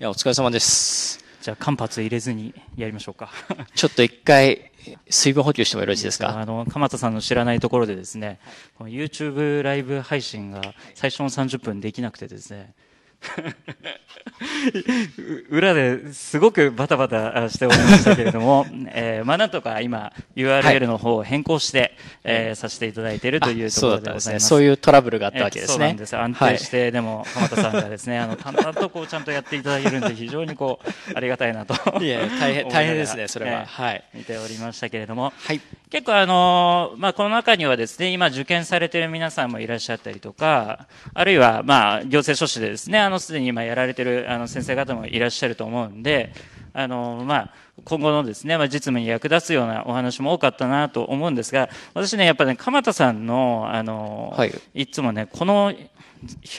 いや、お疲れ様です。じゃあ、間髪入れずにやりましょうか。ちょっと一回、水分補給してもよろしいですかあの、鎌田さんの知らないところでですね、YouTube ライブ配信が最初の30分できなくてですね、裏ですごくバタバタしておりましたけれども、えー、まあなんとか今 URL の方を変更して、はい、えー、させていただいているというところでございます。そう、ね、そういうトラブルがあったわけですね。えー、です安定して、はい、でも鎌田さんがですね、あの淡々とこうちゃんとやっていただけるんで非常にこうありがたいなといや大変大変ですねそれは、えー、はい。見ておりましたけれども、はい、結構あのまあこの中にはですね今受験されている皆さんもいらっしゃったりとか、あるいはまあ行政書士でですねのすでに今やられてるあの先生方もいらっしゃると思うんで、あの、まあ、今後のですね、まあ、実務に役立つようなお話も多かったなと思うんですが、私ね、やっぱね、鎌田さんの、あの、はい、いつもね、この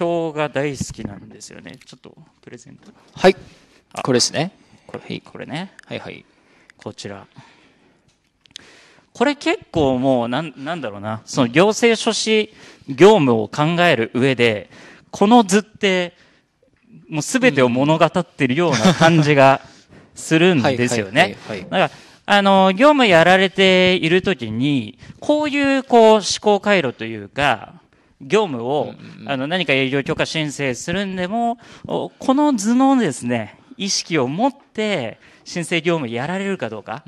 表が大好きなんですよね。ちょっと、プレゼント。はい。これですね。これ、はい、これね。はいはい。こちら。これ結構もう、なん、なんだろうな、その行政書士業務を考える上で、この図って、もう全てを物語ってるような感じがするんですよね。だからあの、業務やられているときに、こういう、こう、思考回路というか、業務を、あの、何か営業許可申請するんでも、この図のですね、意識を持って、申請業務やられるかどうか。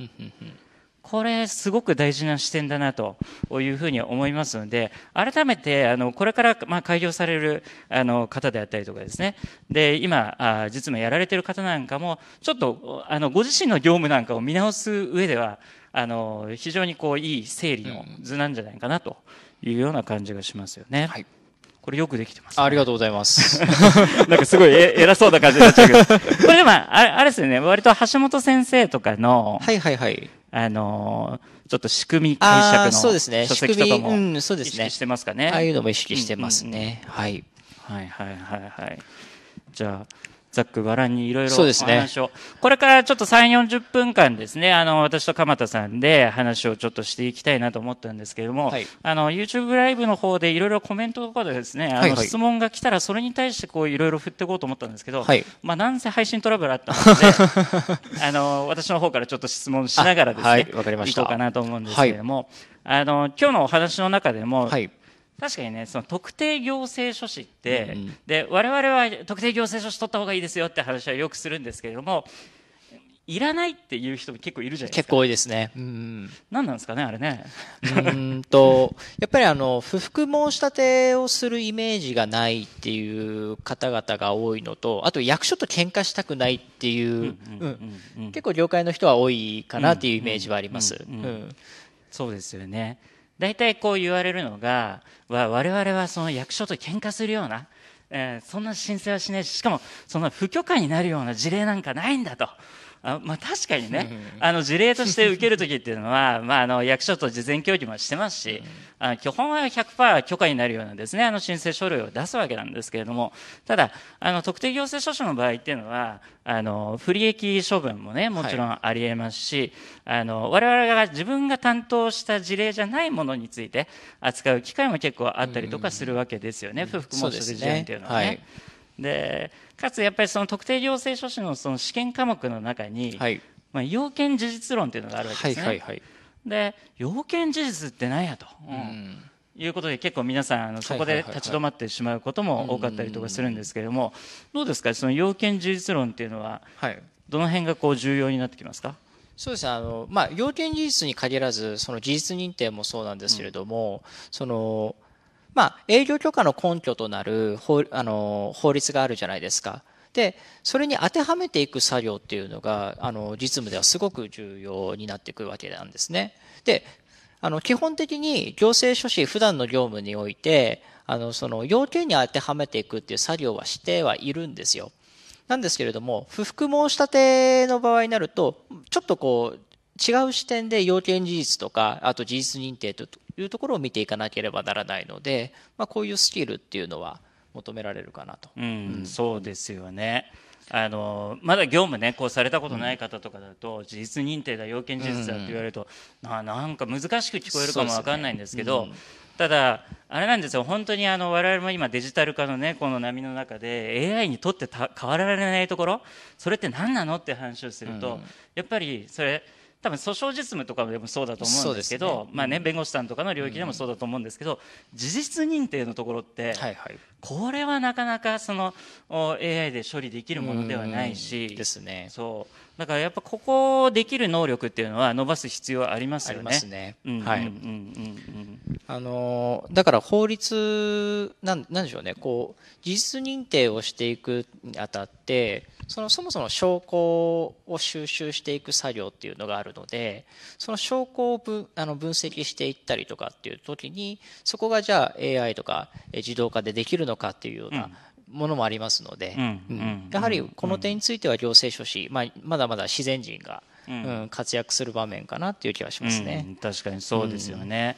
これすごく大事な視点だなというふうに思いますので、改めて、あの、これから、まあ、開業される、あの、方であったりとかですね、で、今、あ実務やられてる方なんかも、ちょっと、あの、ご自身の業務なんかを見直す上では、あの、非常にこう、いい整理の図なんじゃないかなというような感じがしますよね。はい。これよくできてます、ね、ありがとうございます。なんかすごいえ偉そうな感じになっちゃうけど。これでも、あれですよね、割と橋本先生とかの、はいはいはい。あのー、ちょっと仕組み解釈の書籍とかもそうで意ね、してますかね。ああいうのも意識してますね。はい。はいはいはいはい。じゃあ、ざっくばらんにいろいろお話を、ね、これからちょっと3、40分間ですね、あの、私と鎌田さんで話をちょっとしていきたいなと思ったんですけれども、はい、あの、YouTube ライブの方でいろいろコメントとかでですね、あの、質問が来たらそれに対してこういろいろ振っていこうと思ったんですけど、はい、まあ、なんせ配信トラブルあったので、あの、私の方からちょっと質問しながらですね、はい、わかりました。いこうかなと思うんですけれども、はい、あの、今日のお話の中でも、はい確かにねその特定行政書士って、うん、で我々は特定行政書士取った方がいいですよって話はよくするんですけれどもいらないっていう人も結構いるじゃないですか。結構多いですね。うん。何なんですかね、あれね。うんと、やっぱりあの、不服申し立てをするイメージがないっていう方々が多いのと、あと役所と喧嘩したくないっていう、結構業界の人は多いかなっていうイメージはあります。そうですよね。大体こう言われるのが、我々はその役所と喧嘩するような、えー、そんな申請はしないし、しかもその不許可になるような事例なんかないんだと。あまあ、確かにね、あの事例として受けるときっていうのは、まあ、あの役所と事前協議もしてますし、あの基本は100%許可になるようなですね、あの申請書類を出すわけなんですけれども、ただ、あの特定行政書士の場合っていうのは、あの不利益処分もね、もちろんありえますし、われわれが自分が担当した事例じゃないものについて扱う機会も結構あったりとかするわけですよね、不服申し立て事案っていうのはね。でかつやっぱりその特定行政書士のその試験科目の中に、はい、まあ、要件事実論っていうのがあるわけですね。はいはいはい、で要件事実って何やと、うん、いうことで結構皆さんあのそこで立ち止まってしまうことも多かったりとかするんですけれども、どうですかその要件事実論っていうのは、はい、どの辺がこう重要になってきますかそうですあの、まあ、要件事実に限らずその事実認定もそうなんですけれども、うん、そのまあ、営業許可の根拠となる法あの法律があるじゃないですか。で、それに当てはめていく作業っていうのが、あの、実務ではすごく重要になってくるわけなんですね。で、あの、基本的に行政書士、普段の業務において、あの、その、要件に当てはめていくっていう作業はしてはいるんですよ。なんですけれども、不服申し立ての場合になると、ちょっとこう、違う視点で要件事実とか、あと事実認定というところを見ていかなければならないので、まあ、こういうスキルっていうのは求められるかなと。うん、うん、そうですよね。あのまだ業務ねこうされたことない方とかだと、うん、事実認定だ要件事実だって言われると、うん、ななんか難しく聞こえるかも分かんないんですけど、ねうん、ただあれなんですよ本当にあの我々も今デジタル化のねこの波の中で AI にとって変わられないところそれって何なのって話をすると、やっぱりそれ多分訴訟実務とかでもそうだと思うんですけど、ね、まあね、弁護士さんとかの領域でもそうだと思うんですけど、事実認定のところって、はいはい、これはなかなかその AI で処理できるものではないし、ですね、そうだからやっぱここをできる能力っていうのは伸ばす必要ありますよね。あのだから法律なんなんでしょうねこう事実認定をしていくにあたってそのそもそも証拠を収集していく作業っていうのがあるのでその証拠を分あの分析していったりとかっていう時にそこがじゃあ AI とか自動化でできるのかっていうような、ものもありますので、やはりこの点については行政書士、まあ、まだまだ自然人が、うん、活躍する場面かなっていう気がしますね、確かにそうですよね。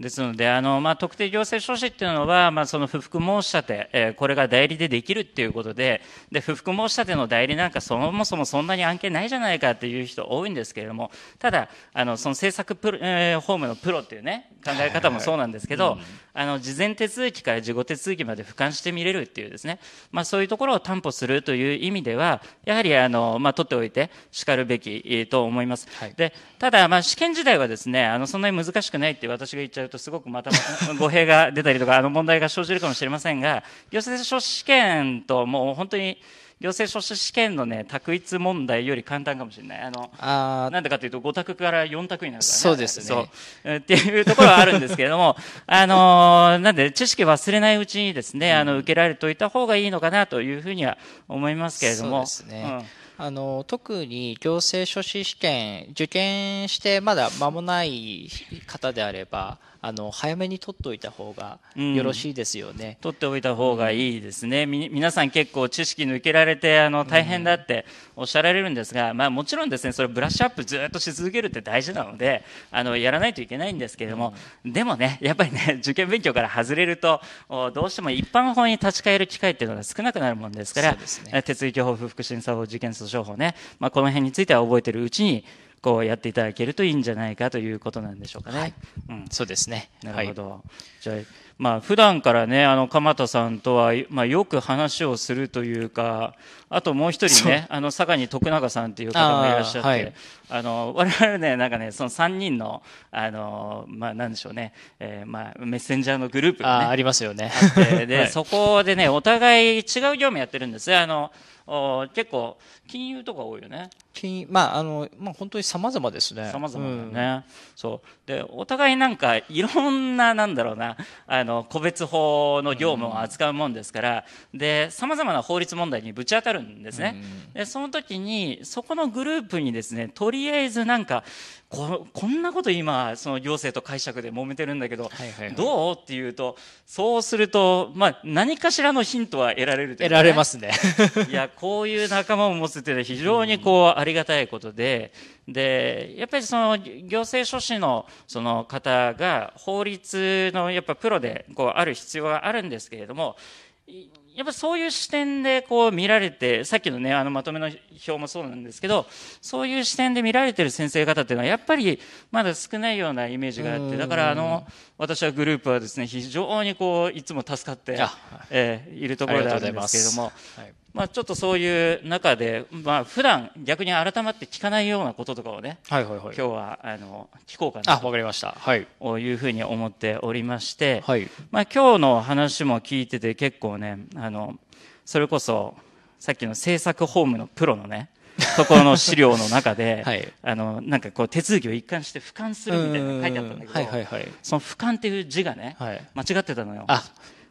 ですので、あの、まあ、特定行政書士っていうのは、まあ、その不服申し立て、えー、これが代理でできるっていうことで、で、不服申し立ての代理なんかそもそもそんなに案件ないじゃないかっていう人多いんですけれども、ただ、あの、その政策プロ、えー、ホームのプロっていうね、考え方もそうなんですけど、あの、事前手続きから事後手続きまで俯瞰して見れるっていうですね、まあ、そういうところを担保するという意味では、やはり、あの、まあ、取っておいてしかるべき、えと思います。はい、で、ただ、まあ、試験時代はですね、あの、そんなに難しくないって私が言っちゃうゃうとすごくまた語弊が出たりとか、あの問題が生じるかもしれませんが、行政書士試験ともう本当に、行政書士試験のね、択一問題より簡単かもしれない。あの、あなんでかというと、5択から4択になるからね。そうですね。そう。っていうところはあるんですけれども、あの、なんで、知識忘れないうちにですね、うん、あの、受けられておいた方がいいのかなというふうには思いますけれども。そうですね。うんあの特に行政書士試験受験してまだ間もない方であればあの早めに取っておいた方がよろしいですよね、うん、取っておいた方がいいですね、皆さん結構知識抜けられてあの大変だっておっしゃられるんですが、まあ、もちろんですねそれブラッシュアップずっとし続けるって大事なのであのやらないといけないんですけれども、でもねやっぱりね受験勉強から外れるとどうしても一般法に立ち返る機会っていうのが少なくなるもんですから、ね、手続き法、不服審査法、事件訴訟法ね、まあ、この辺については覚えてるうちにこうやっていただけるといいんじゃないかということなんでしょうかね。はい、うん、そうですね。なるほど。はい、じゃあまあ、普段からね、あの、鎌田さんとは、まあ、よく話をするというか、あともう一人ね、あの、坂に徳永さんっていう方もいらっしゃって、あはい、あの、我々ね、なんかね、その三人の、あの、まあ、なんでしょうね、えー、まあ、メッセンジャーのグループね、あありますよね。で、はい、そこでね、お互い違う業務やってるんですね。あの、お結構、金融とか多いよね。金まあ、あの、まあ、本当にさまざまですね。さまざまね、うん、そう。で、お互いなんか、いろんな、なんだろうな、ああの個別法の業務を扱うもんですからさまざまな法律問題にぶち当たるんですね、でその時にそこのグループにですねとりあえずなんかここんなこと今その行政と解釈で揉めてるんだけど、はいはいはい、どうっていうとそうすると、まあ、何かしらのヒントは得られる、ね、得られますね いやこういう仲間を持つっていうのは非常にこうありがたいことででやっぱりその行政書士のその方が法律のやっぱプロでこうある必要はあるんですけれどもやっぱそういう視点でこう見られて、さっきのね、あのまとめの表もそうなんですけど、そういう視点で見られてる先生方っていうのは、やっぱりまだ少ないようなイメージがあって、だからあの、私はグループはですね、非常にこう、いつも助かって、えー、いるところであるんですけれども、まあ、ちょっとそういう中で、まあ、普段逆に改まって聞かないようなこととかをね、はいはいはい、今日はあの聞こうかなわかりました、はい、いうふうに思っておりまして、はいまあ、今日の話も聞いてて結構ねあのそれこそさっきの制作ホームのプロのねところの資料の中で、はい、あのなんかこう手続きを一貫して俯瞰するみたいな書いてあったんだけど、はいはいはい、その俯瞰っていう字がね、はい、間違ってたのよ。あ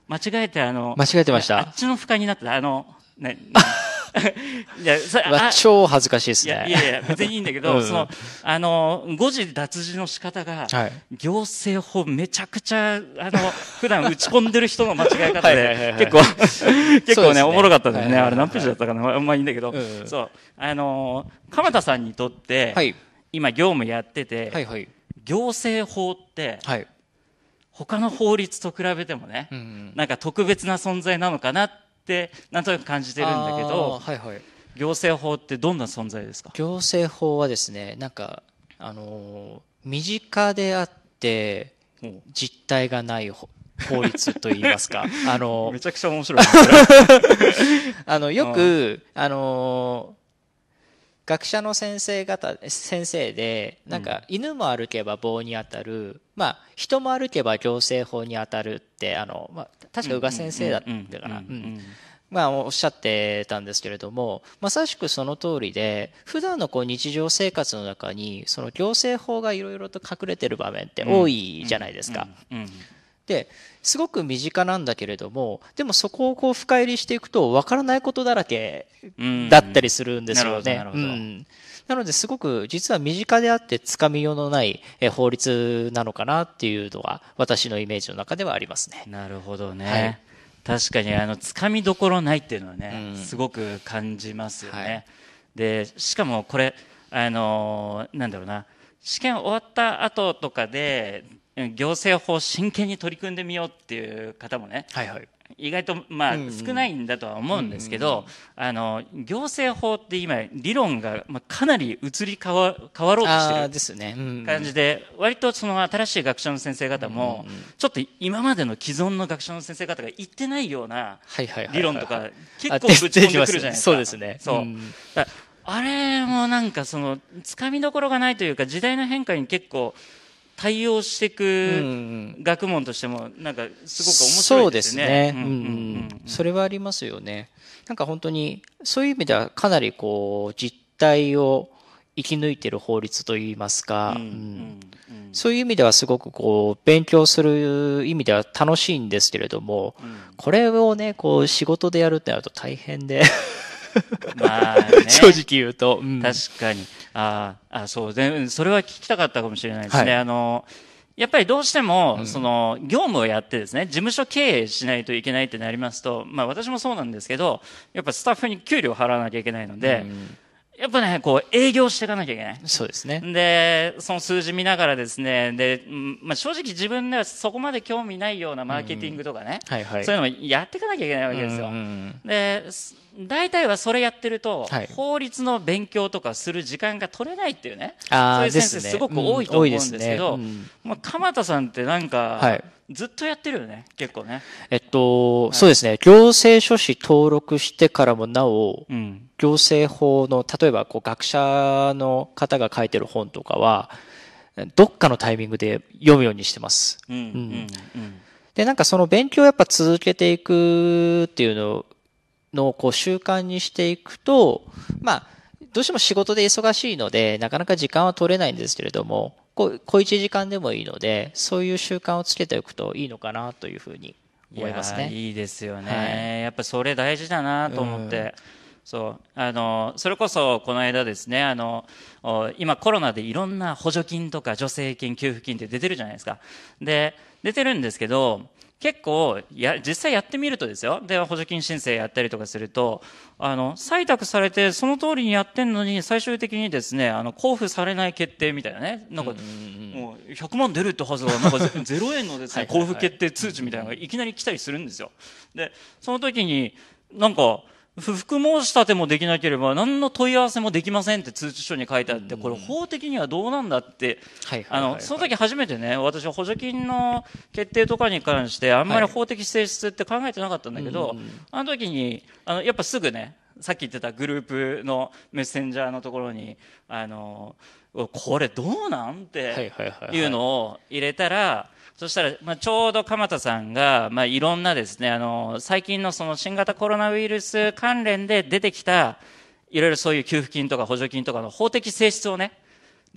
間違えてあの間違えてましたあっちの俯瞰になってたあのね。いや、それ、超恥ずかしいですね。いやいや、別にいいんだけど、うん、その、あの、誤字脱字の仕方が、はい、行政法めちゃくちゃ、あの、普段打ち込んでる人の間違い方で、結構、結構ね、ねおもろかったんだよね。あれ何ページだったかなあんまいいんだけど、うんそう。あの、鎌田さんにとって、はい、今業務やってて、はいはい、行政法って、はい他の法律と比べてもね、うんうん、なんか特別な存在なのかなっってなんとなく感じてるんだけど、はいはい、行政法ってどんな存在ですか行政法はですねなんかあのー、身近であって実態がない法律といいますか あのー、めちゃくちゃ面白い あのよく、あのー学者の先生方、先生で、なんか犬も歩けば棒に当たる、まあ人も歩けば行政法に当たるって、あの、まあ確か宇賀先生だったから、まあおっしゃってたんですけれども、まさしくその通りで、普段のこう日常生活の中に、その行政法がいろいろと隠れてる場面って多いじゃないですか。ですごく身近なんだけれどもでもそこをこう深入りしていくと分からないことだらけだったりするんですよね。なのですごく実は身近であってつかみようのない法律なのかなっていうのは私のイメージの中ではありますね。なるほどね、はい確かにあのつかみどころないっていうのはね、うん、すごく感じますよね。はい、でしかもこれあのなんだろうな試験終わった後とかで行政法真剣に取り組んでみようっていう方もね、はいはい、意外とまあ少ないんだとは思うんですけど、あの行政法って今理論がまあかなり移り変わ変わろうとしてる感じで割とその新しい学者の先生方もちょっと今までの既存の学者の先生方が言ってないような理論とか結構ぶち込んでくるじゃないですか。そうですねそうあれもなんかそのつかみどころがないというか時代の変化に結構対応していく学問としても、なんかすごく面白いですね。そうですね。それはありますよね。なんか本当に、そういう意味ではかなりこう、実態を生き抜いてる法律といいますか、そういう意味ではすごくこう、勉強する意味では楽しいんですけれども、これをね、こう、仕事でやるってなると大変で、まあ、ね、正直言うと、うん、確かに。ああ、そうで、それは聞きたかったかもしれないですね。はい、あの、やっぱりどうしても、うん、その、業務をやってですね、事務所経営しないといけないってなりますと、まあ私もそうなんですけど、やっぱスタッフに給料を払わなきゃいけないので、うんやっぱね、こう、営業していかなきゃいけない。そうですね。で、その数字見ながらですね、で、まあ、正直自分ではそこまで興味ないようなマーケティングとかね、うん、はいはい、そういうのもやっていかなきゃいけないわけですよ。うん、で、大体はそれやってると、はい、法律の勉強とかする時間が取れないっていうね、そういう先生すごく多いと思うんですけど、ねうんねうん、まあ、鎌田さんってなんか、はい、ずっとやってるよね、結構ね。えっと、はい、そうですね、行政書士登録してからもなお、うん、行政法の、例えばこう学者の方が書いてる本とかは、どっかのタイミングで読むようにしてます。うんで、なんかその勉強をやっぱ続けていくっていうののこう習慣にしていくと、まあ、どうしても仕事で忙しいので、なかなか時間は取れないんですけれども、こう、小一時間でもいいので、そういう習慣をつけておくといいのかなというふうに思いますね。いいですよね、はい、やっぱそれ大事だなと思って。うんそう。あの、それこそ、この間ですね、あの、今コロナでいろんな補助金とか助成金、給付金って出てるじゃないですか。で、出てるんですけど、結構や、実際やってみるとですよ。で、補助金申請やったりとかすると、あの、採択されて、その通りにやってんのに、最終的にですね、あの、交付されない決定みたいなね。なんか、うんうんうん、もう、100万出るってはずが、なんか0円のですねはいはい、はい、交付決定通知みたいなのがいきなり来たりするんですよ。で、その時に、なんか、不服申し立てもできなければ何の問い合わせもできませんって通知書に書いてあってこれ法的にはどうなんだってあのその時初めてね私は補助金の決定とかに関してあんまり法的性質って考えてなかったんだけどあの時にあのやっぱすぐねさっき言ってたグループのメッセンジャーのところにあのこれどうなんっていうのを入れたら。そしたら、まあ、ちょうど鎌田さんが、まあ、いろんなですね、あの、最近のその新型コロナウイルス関連で出てきた、いろいろそういう給付金とか補助金とかの法的性質をね、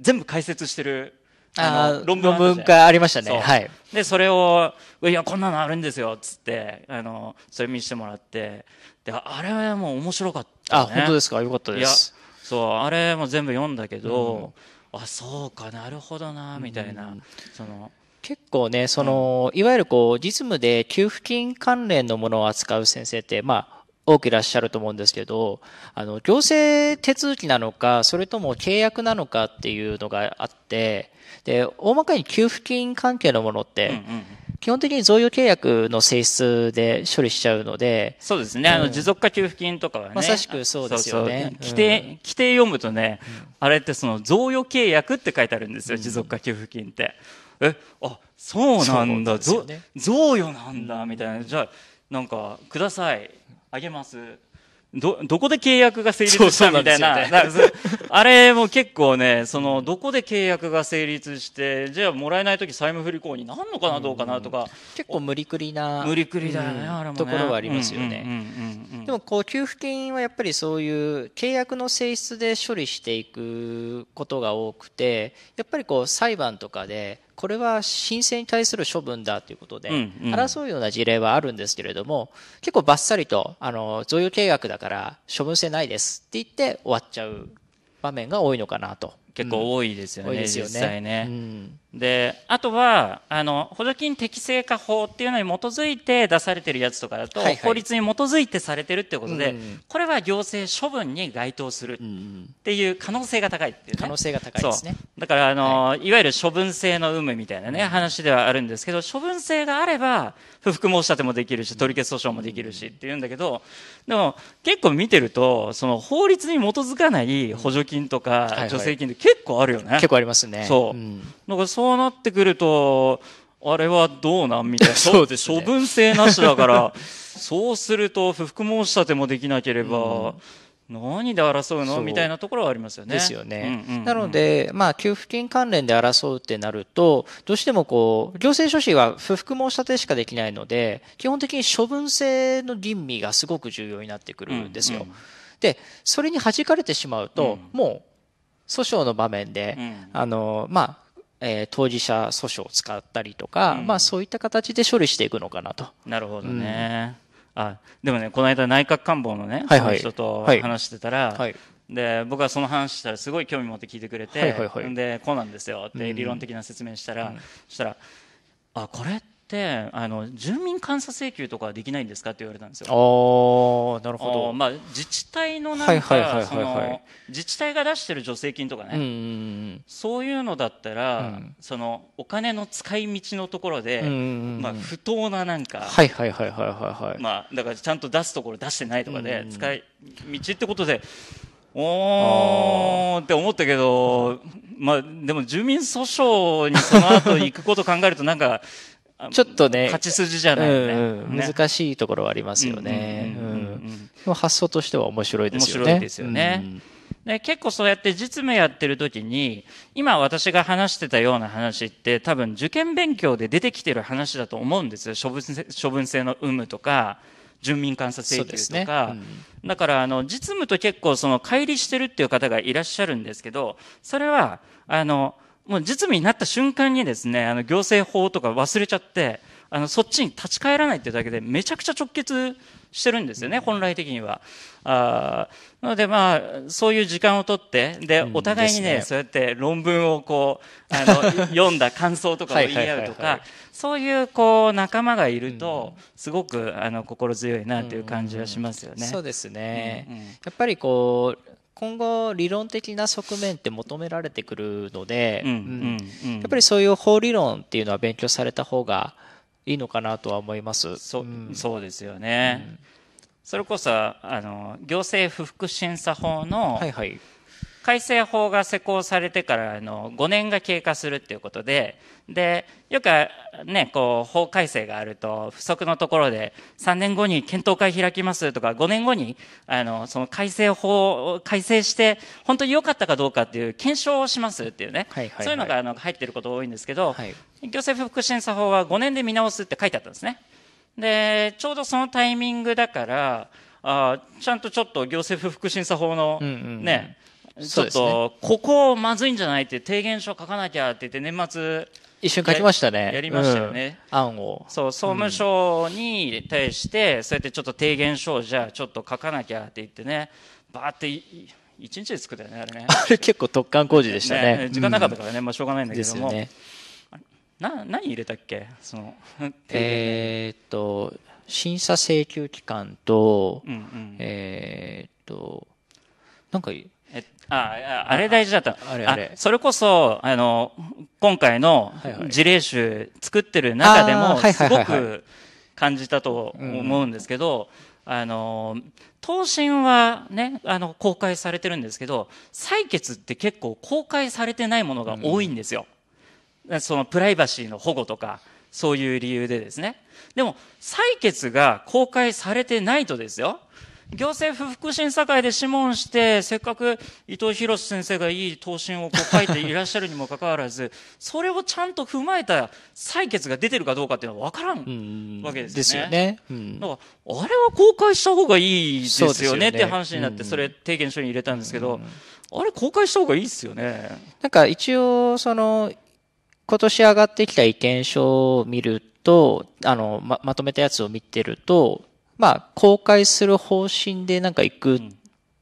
全部解説してる、あの、論文。文がありましたね。はい。で、それを、いや、こんなのあるんですよ、つって、あの、それ見せてもらって、で、あれはもう面白かった、ね、あ、本当ですかよかったです。そう、あれも全部読んだけど、うん、あ、そうか、なるほどな、みたいな、うん、その、結構ね、その、いわゆるこう、実務で給付金関連のものを扱う先生って、まあ、多くいらっしゃると思うんですけど、あの、行政手続きなのか、それとも契約なのかっていうのがあって、で、大まかに給付金関係のものって、うんうん基本的に贈与契約の性質で処理しちゃうので。そうですね。うん、あの、持続化給付金とかはね。まさしくそうですよね。規定、うん、規定読むとね、うん、あれってその、贈与契約って書いてあるんですよ、持続化給付金って。えあそうなんだ贈与なんだみたいなじゃあなんかくださいあげますどどこで契約が成立したみたいな、ね、あれも結構ねそのどこで契約が成立してじゃあもらえない時債務不履行になるのかなどうかなとか、うん、結構無理くりな無理くりだよね、うん、あれね、ところはありますよねでもこう給付金はやっぱりそういう契約の性質で処理していくことが多くてやっぱりこう裁判とかでこれは申請に対する処分だということで、争うような事例はあるんですけれども、結構ばっさりと、あの、贈与契約だから処分性ないですって言って終わっちゃう場面が多いのかなと結構多いですよね、うん、よね実際ね。うん、で、あとは、あの、補助金適正化法っていうのに基づいて出されてるやつとかだと、はいはい、法律に基づいてされてるっていうことで、うん、これは行政処分に該当するっていう可能性が高いっていう、ね、可能性が高いですね。だから、あの、はい、いわゆる処分性の有無みたいなね、話ではあるんですけど、処分性があれば、不服申し立てもできるし、取り消し訴訟もできるしっていうんだけど、でも、結構見てると、その法律に基づかない補助金とか助成金って、はいはい結構あるよね結構ありますねそう、うん、かそうなってくるとあれはどうなんみたいな そうです、ね、処分性なしだからそうすると不服申し立てもできなければ、うん、何で争うのみたいなところはありますよね。ですよね。うんうんうん、なので、まあ、給付金関連で争うってなると、どうしてもこう、行政書士は不服申し立てしかできないので、基本的に処分性の吟味がすごく重要になってくるんですよ。うんうん、で、それに弾かれてしまうと、うん、もう訴訟の場面で、うん、あの、まあ、えー、当事者訴訟を使ったりとか、うん、まあそういった形で処理していくのかなと。なるほどね。うん、あ、でもね、この間内閣官房のね、はいはい、人と話してたら、はいで僕はその話したらすごい興味持って聞いてくれて、はいはいはい、でこうなんですよって理論的な説明したら、うん、したらあこれってってあの住民監査請求とかできないんですかって言われたんですよ。あなるほどまあ、自治体のなんか自治体が出してる助成金とかねそういうのだったら、うん、そのお金の使い道のところで、まあ、不当ななんかだからちゃんと出すところ出してないとかで使い道ってことで。おーって思ったけど、まあ、でも住民訴訟にその後行くこと考えるとなんかちょっとね、勝ち筋じゃないよね。難しいところはありますよね。発想としては面白いですよね。面白いですよね。で結構そうやって実務やってる時に今私が話してたような話って多分受験勉強で出てきてる話だと思うんですよ処分処分制の有無とか住民監査請求とか、ねうん、だからあの実務と結構その乖離してるっていう方がいらっしゃるんですけどそれはあのもう実務になった瞬間にですね、あの行政法とか忘れちゃって、あのそっちに立ち返らないってだけでめちゃくちゃ直結してるんですよね、本来的には。あなのでまあ、そういう時間を取って、で、お互いにね、うん、ねそうやって論文をこう、あの、読んだ感想とかを言い合うとか、そういうこう、仲間がいると、すごく、あの、心強いなという感じがしますよね。うんうん、そうですね。やっぱりこう、今後理論的な側面って求められてくるので、うんうんうん、やっぱりそういう法理論っていうのは勉強された方がいいのかなとは思います。そ,、うそうですよね、それこそあの行政不服審査法の、はいはい改正法が施行されてからあの5年が経過するっていうことで、で、よくね、こう、法改正があると、不足のところで、3年後に検討会開きますとか、5年後に、あの、その改正法を改正して、本当に良かったかどうかっていう検証をしますっていうね、はいはいはい、そういうのがあの入ってること多いんですけど、はい、行政福祉審査法は5年で見直すって書いてあったんですね。で、ちょうどそのタイミングだから、あちゃんとちょっと行政福祉審査法のね、うんうんうんちょっと、ね、ここまずいんじゃないって提言書書かなきゃって言って年末一瞬書きましたね。やりましたよね。うん、案を。そう、総務省に対して、うん、そうやってちょっと提言書をじゃあちょっと書かなきゃって言ってね、ばーって一日で作ったよね、あれね。あれ結構突貫工事でしたね。ね時間なかったからね、うん、まあしょうがないんだけども。ね、な、何入れたっけその、えっと、審査請求期間と、うんうん、えっと、なんか、あ、あれ大事だった。あれあれそれこそ、あの、今回の事例集作ってる中でも、すごく感じたと思うんですけど、あの、答申はね、あの、公開されてるんですけど、採決って結構公開されてないものが多いんですよ。うん、そのプライバシーの保護とか、そういう理由でですね。でも、採決が公開されてないとですよ。行政不服審査会で諮問して、せっかく伊藤博先生がいい答申をこう書いていらっしゃるにもかかわらず、それをちゃんと踏まえた採決が出てるかどうかっていうのは分からんわけですよね。ですよね。うん、だから、あれは公開した方がいいですよねって話になって、それ提言書に入れたんですけど、あれ公開した方がいいですよね。なんか一応、その、今年上がってきた意見書を見ると、あの、ま、まとめたやつを見てると、まあ、公開する方針でなんか行く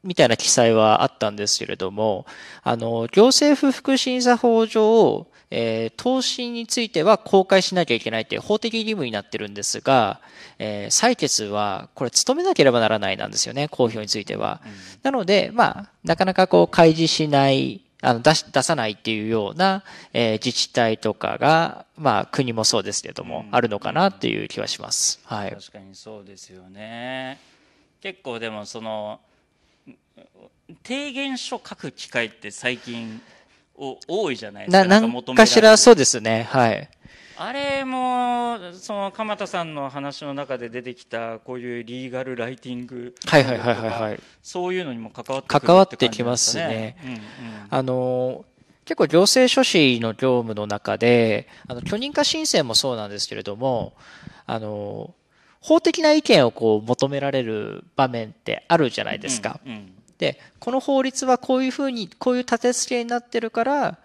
みたいな記載はあったんですけれども、あの、行政不服審査法上、えー、投資については公開しなきゃいけないって法的義務になってるんですが、えー、採決はこれ努めなければならないなんですよね、公表については。うん、なので、まあ、なかなかこう開示しないあの、出し、出さないっていうような、えー、自治体とかが、まあ、国もそうですけども、あるのかなっていう気はします。はい。確かにそうですよね。結構でも、その、提言書書く機会って最近、お多いじゃないですか。な、なんかしらそうですね。はい。あれもその鎌田さんの話の中で出てきたこういうリーガルライティングはいはいはいはいはい、そういうのにも関わってくる、ね、関わってきますね。うんうん、あの結構行政書士の業務の中で、あの、許認可申請もそうなんですけれども、あの、法的な意見をこう求められる場面ってあるじゃないですか。うんうん、で、この法律はこういうふうに、こういう立て付けになってるから、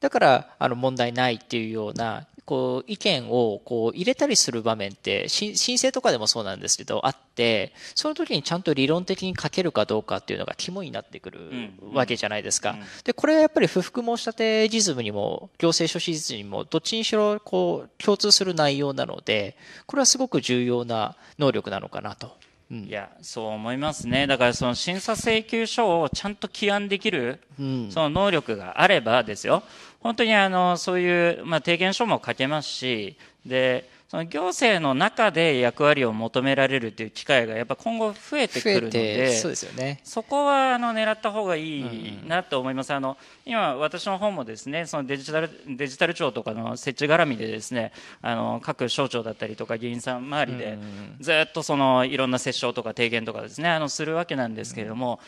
だから、あの、問題ないっていうようなこう、意見をこう入れたりする場面って、申請とかでもそうなんですけど、あって、その時にちゃんと理論的に書けるかどうかっていうのが肝になってくるわけじゃないですか。で、これはやっぱり不服申し立て実務にも、行政書士実にも、どっちにしろこう、共通する内容なので、これはすごく重要な能力なのかなといやそう思いますねだからその審査請求書をちゃんと起案できる、うん、その能力があればですよ本当にあのそういう、まあ、提言書も書けますしでその行政の中で役割を求められるという機会がやっぱ今後増えてくるのでそうですよ、ね、そこはあの狙った方がいいなと思います、うん、あの今、私の方もですねそのデジタルデジタル庁とかの設置絡みでですねあの各省庁だったりとか議員さん周りでずっとそのいろんな折衝とか提言とかですねあのするわけなんですけれども、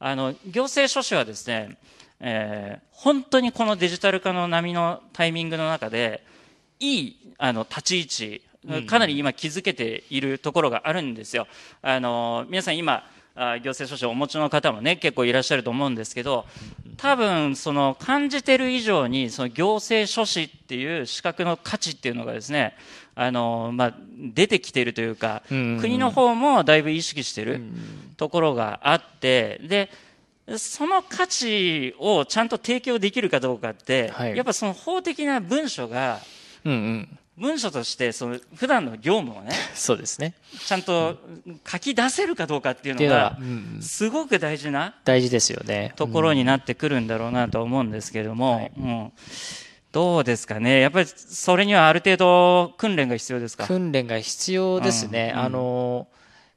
うん、あの行政書士はですね、えー、本当にこのデジタル化の波のタイミングの中でいいあの立ち位置かなり今気づけているところがあるんですよ。あの皆さん今行政書士をお持ちの方もね結構いらっしゃると思うんですけど多分その感じてる以上にその行政書士っていう資格の価値っていうのがですねあの、まあ、出てきてるというか、国の方もだいぶ意識してるところがあって、で、その価値をちゃんと提供できるかどうかって、はい、やっぱその法的な文書がうんうん、文書としてその普段の業務をね そうですねちゃんと書き出せるかどうかっていうのがすごく大事な大事ですよねところになってくるんだろうなと思うんですけれども、うん、はいうん、どうですかねやっぱりそれにはある程度訓練が必要ですか訓練が必要ですね、うん、あの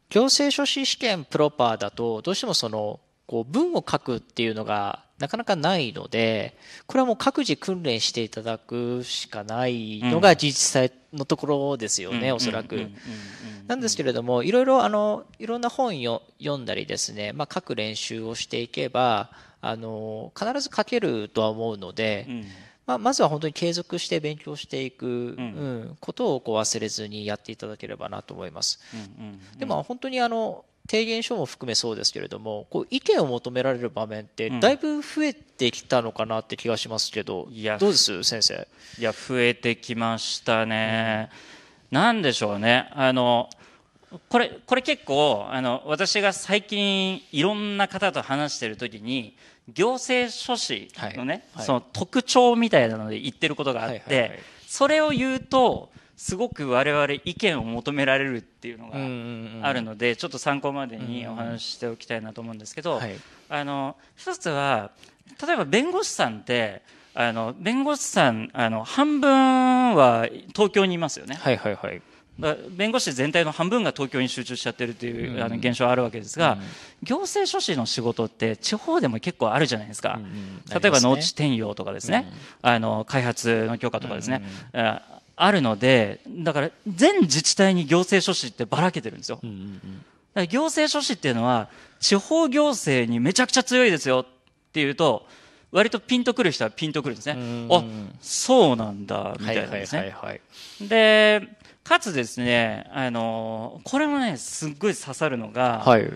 行政書士試験プロパーだとどうしてもそのこう文を書くっていうのがなかなかないので、これはもう各自訓練していただくしかないのが実際のところですよね、うん、おそらく。なんですけれども、いろいろあの、いろんな本を読んだりですね、まあ、書く練習をしていけば、あの、必ず書けるとは思うので、うんまあ、まずは本当に継続して勉強していく、うん、うん、ことをこう忘れずにやっていただければなと思います。うんうんうん、でも本当にあの提言書も含めそうですけれどもこう意見を求められる場面ってだいぶ増えてきたのかなって気がしますけど、うん、いやどうです先生いや増えてきましたね、うん、なんでしょうねあのこれこれ結構あの私が最近いろんな方と話してる時に行政書士のね、はいはい、その特徴みたいなので言ってることがあって、はいはいはい、それを言うとすごく我々意見を求められるっていうのがあるのでちょっと参考までにお話ししておきたいなと思うんですけど、あの一つは例えば弁護士さんってあの弁護士さんあの半分は東京にいますよね。はいはいはい弁護士全体の半分が東京に集中しちゃってるという、あの現象があるわけですが、行政書士の仕事って地方でも結構あるじゃないですか、例えば農地転用とかですね、あの開発の許可とかですね、あるので、だから全自治体に行政書士ってばらけてるんですよ。うんうんうん、行政書士っていうのは、地方行政にめちゃくちゃ強いですよっていうと、割とピンとくる人はピンとくるんですね。あ、そうなんだ、みたいなですね、はいはいはいはい。で、かつですね、あの、これもね、すっごい刺さるのが、はい、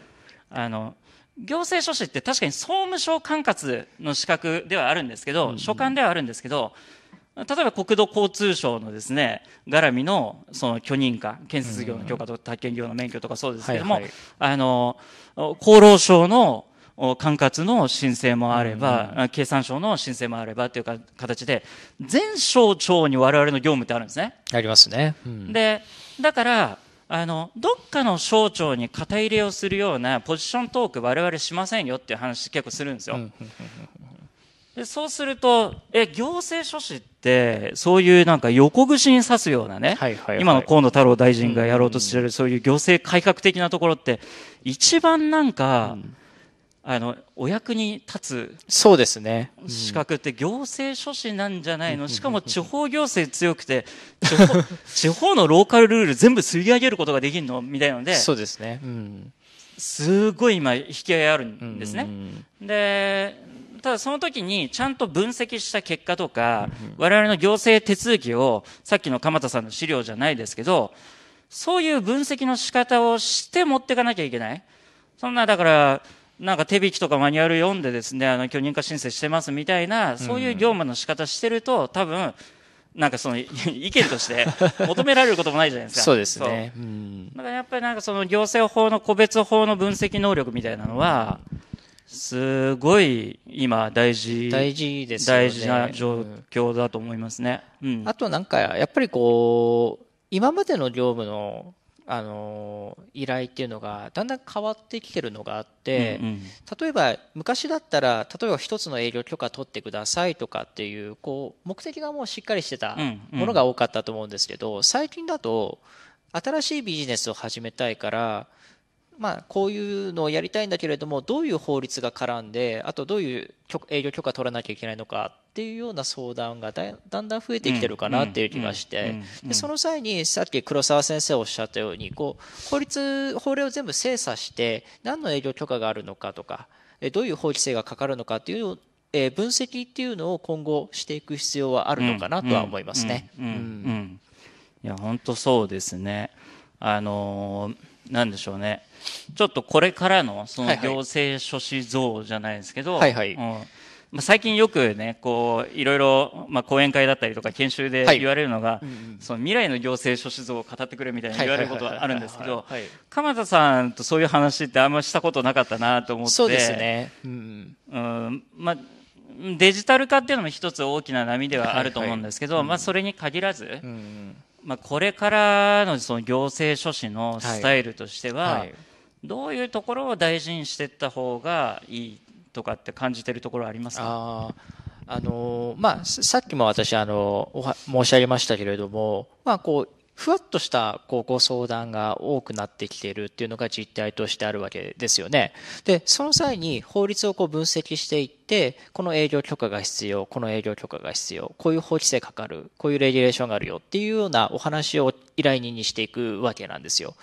あの、行政書士って確かに総務省管轄の資格ではあるんですけど、所管ではあるんですけど、例えば国土交通省のですね、絡みの、その許認可、建設業の許可とか、宅建業の免許とかそうですけども、あの、厚労省の、管轄の申請もあれば、経産省の申請もあればというか形で、全省庁に我々の業務ってあるんですね。ありますね。で、だから、あの、どっかの省庁に肩入れをするようなポジショントーク我々しませんよっていう話結構するんですよ。でそうすると、え、行政書士って、そういうなんか横串に刺すようなね、はいはいはい、今の河野太郎大臣がやろうとしてる、そういう行政改革的なところって、一番なんか、うんあの、お役に立つ。そうですね。資格って行政書士なんじゃないの、うん、しかも地方行政強くて、地方、地方のローカルルール全部吸い上げることができるのみたいなので。そうですね。うん、すごい今、引き合いあるんですね。うん、で、ただその時にちゃんと分析した結果とか、我々の行政手続きを、さっきの鎌田さんの資料じゃないですけど、そういう分析の仕方をして持っていかなきゃいけない。そんな、だから、なんか手引きとかマニュアル読んでですね、あの、許認可申請してますみたいな、そういう業務の仕方してると、多分、なんかその 意見として 求められることもないじゃないですか。そうですね。だからやっぱりなんかその行政法の個別法の分析能力みたいなのは、うんすごい今大事大事です、ね、大事な状況だと思いますね、うん、あとなんかやっぱりこう今までの業務のあの依頼っていうのがだんだん変わってきてるのがあって、うんうん、例えば昔だったら例えば一つの営業許可取ってくださいとかっていうこう目的がもうしっかりしてたものが多かったと思うんですけど、最近だと新しいビジネスを始めたいからまあ、こういうのをやりたいんだけれどもどういう法律が絡んであとどういう営業許可取らなきゃいけないのかっていうような相談がだだんだん増えてきてるかなっていう気がして、でその際にさっき黒沢先生おっしゃったようにこう法律法令を全部精査して何の営業許可があるのかとかどういう法規制がかかるのかっていうえ分析っていうのを今後していく必要はあるのかなとは思いますね。いや本当そうですね。あのー、なんでしょうね。ちょっとこれからのその行政書士像じゃないですけど、はいはい、うんまあ、最近よくね、こう、いろいろ、まあ、講演会だったりとか研修で言われるのが、はいうんうん、その未来の行政書士像を語ってくれみたいに言われることはあるんですけど、鎌田さんとそういう話ってあんましたことなかったなと思って。そうですね。うん、うん、まあデジタル化っていうのも一つ大きな波ではあると思うんですけど、はいはいうん、まあそれに限らず、うん、まあこれからのその行政書士のスタイルとしては、はいはいどういうところを大事にしていった方がいいとかって感じてるところありますかあのまあ、さっきも私あの申し上げましたけれども、まあ、こうふわっとしたこうご相談が多くなってきているっていうのが実態としてあるわけですよね。で、その際に法律をこう分析していって、この営業許可が必要、この営業許可が必要、こういう法規制かかる、こういうレギュレーションがあるよっていうようなお話を依頼人にしていくわけなんですよ。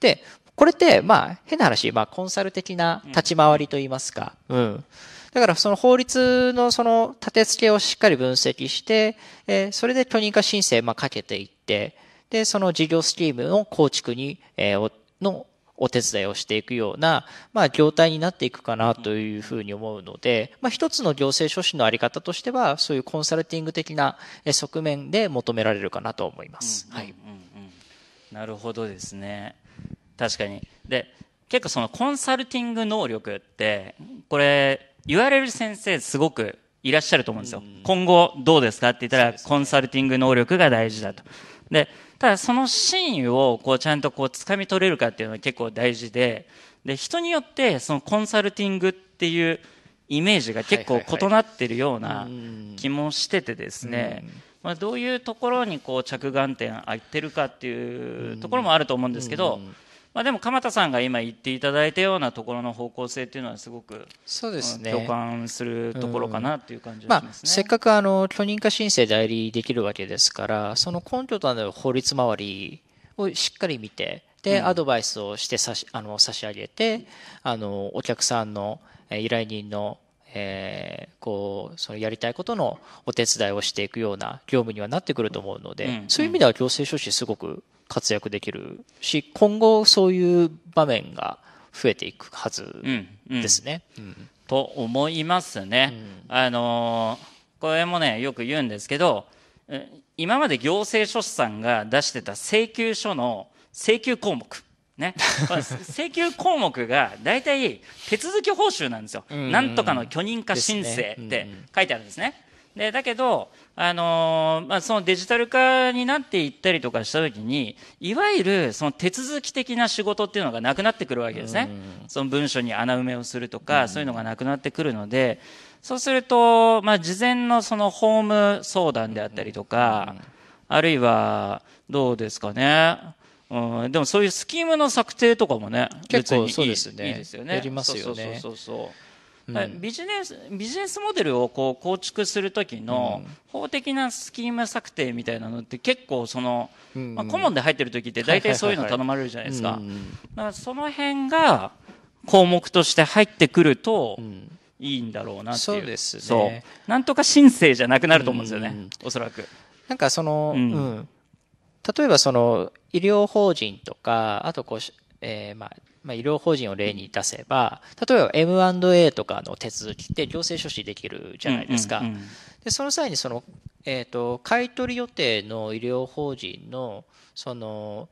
で、これって、まあ、変な話、まあ、コンサル的な立ち回りといいますか、うん。だからその法律のその立て付けをしっかり分析して、えー、それで許認可申請、まあ、かけていって、で、その事業スキームの構築に、えー、のお手伝いをしていくような、まあ、業態になっていくかなというふうに思うので、まあ、一つの行政書士のあり方としては、そういうコンサルティング的な側面で求められるかなと思います。はい。なるほどですね。確かに。で、結構そのコンサルティング能力って、これ、言われる先生すごくいらっしゃると思うんですよ。今後どうですかって言ったら、コンサルティング能力が大事だと。で、ただその真意をこうちゃんとこう掴み取れるかっていうのは結構大事で、で、人によってそのコンサルティングっていうイメージが結構異なってるような気もしててですね、まあ、どういうところにこう着眼点あいてるかっていうところもあると思うんですけど、うんまあ、でも鎌田さんが今言っていただいたようなところの方向性っていうのはすごくそうです、ね、共感するところかなっていう感じがしますね、うんまあ、せっかくあの許認可申請代理できるわけですからその根拠となる法律周りをしっかり見てで、うん、アドバイスをして差しあの差し上げてあのお客さんの依頼人のえー、こうそのやりたいことのお手伝いをしていくような業務にはなってくると思うので、うんうん、そういう意味では行政書士すごく活躍できるし今後そういう場面が増えていくはずですね。うんうんうん、と思いますね。あのー、これもねよく言うんですけど今まで行政書士さんが出してた請求書の請求項目ね、請求項目が大体手続き報酬なんですよ、なんとかの許認可申請って書いてあるんですね。でだけど、あのー、まあ、そのデジタル化になっていったりとかしたときに、いわゆるその手続き的な仕事っていうのがなくなってくるわけですね、その文書に穴埋めをするとか、そういうのがなくなってくるので、そうすると、まあ、事前のその法務相談であったりとか、あるいはどうですかね。うん、でもそういうスキームの策定とかもね、結構そうですね。いいですよね。やりますよね。そうそうそう、うビジネス、ビジネスモデルをこう構築するときの法的なスキーム策定みたいなのって結構その、まあ、顧問で入ってる時って大体そういうの頼まれるじゃないですか。だからその辺が項目として入ってくると、いいんだろうなっていう。そう、ね、なんとか申請じゃなくなると思うんですよね、うん、おそらく。なんかその、うん、うん例えばその医療法人とか、あとこう、えー、まあ、まあ、医療法人を例に出せば、例えば M&A とかの手続きって行政書士できるじゃないですか。で、その際にその、えっ、ー、と、買取予定の医療法人の、その、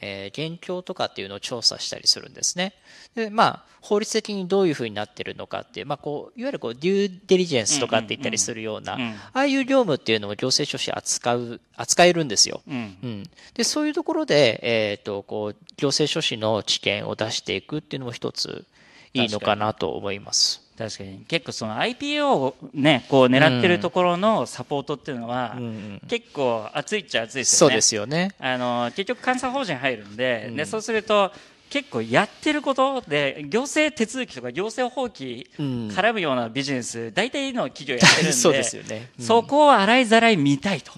えー、現況とかっていうのを調査したりするんですね。で、まあ、法律的にどういうふうになってるのかっていう、まあ、こう、いわゆるこう、デューデリジェンスとかって言ったりするような、うんうんうん、ああいう業務っていうのも行政書士扱う、扱えるんですよ。うん。うん、で、そういうところで、えっ、ー、と、こう、行政書士の知見を出していくっていうのも一ついいのかなと思います。確かに結構その IPO をねこう狙ってるところのサポートっていうのは、うん、結構熱いっちゃ熱いですよね。そうですよね。あの結局監査法人入るんで、うん、でそうすると結構やってることで行政手続きとか行政放棄絡むようなビジネス、大体の企業やってるんで そうですよね、そこを洗いざらい見たいと、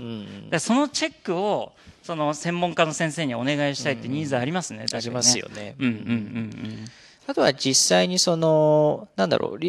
そのチェックをその専門家の先生にお願いしたいってニーズありますね、ねありますよね。うんうんうんうんあとは実際にその、なんだろう、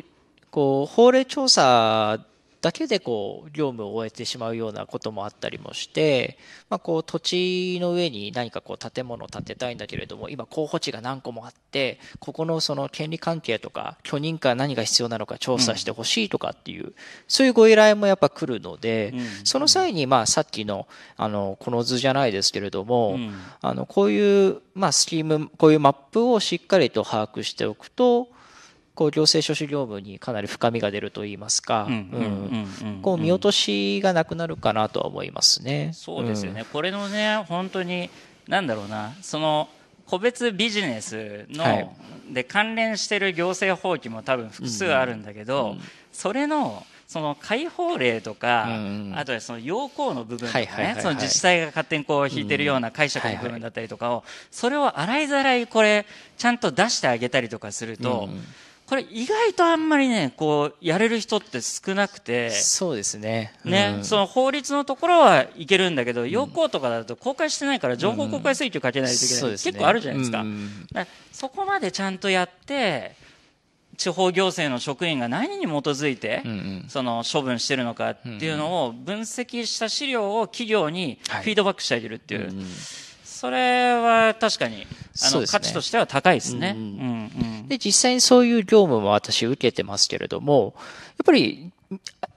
こう、法令調査だけでこう業務を終えてしまうようなこともあったりもして、まあ、こう土地の上に何かこう建物を建てたいんだけれども今候補地が何個もあってここのその権利関係とか許認可何が必要なのか調査してほしいとかっていう、うん、そういうご依頼もやっぱ来るので、うんその際にまあさっきのあのこの図じゃないですけれども、あのこういうまあスキームこういうマップをしっかりと把握しておくとこう行政書士業務にかなり深みが出るといいますか、こう見落としがなくなるかなとは思いますね。そうですよね、うん、これのね本当になんだろうなその個別ビジネスの、はい、で関連してる行政法規も多分複数あるんだけど、うんうん、それのその解放令とか、うんうん、あとはその要項の部分とかね、その自治体が勝手にこう引いてるような解釈の部分だったりとかを、それを洗いざらいこれちゃんと出してあげたりとかすると、うんうんこれ意外とあんまりね、こう、やれる人って少なくて。そうですね。うん、ね、その法律のところはいけるんだけど、要項とかだと公開してないから情報公開請求かけないといけない。うん、結構あるじゃないですか。かそこまでちゃんとやって、地方行政の職員が何に基づいて、その処分してるのかっていうのを分析した資料を企業にフィードバックしてあげるっていう。それは確かに、あの、ね、価値としては高いですね、うんうんうん。で、実際にそういう業務も私受けてますけれども、やっぱり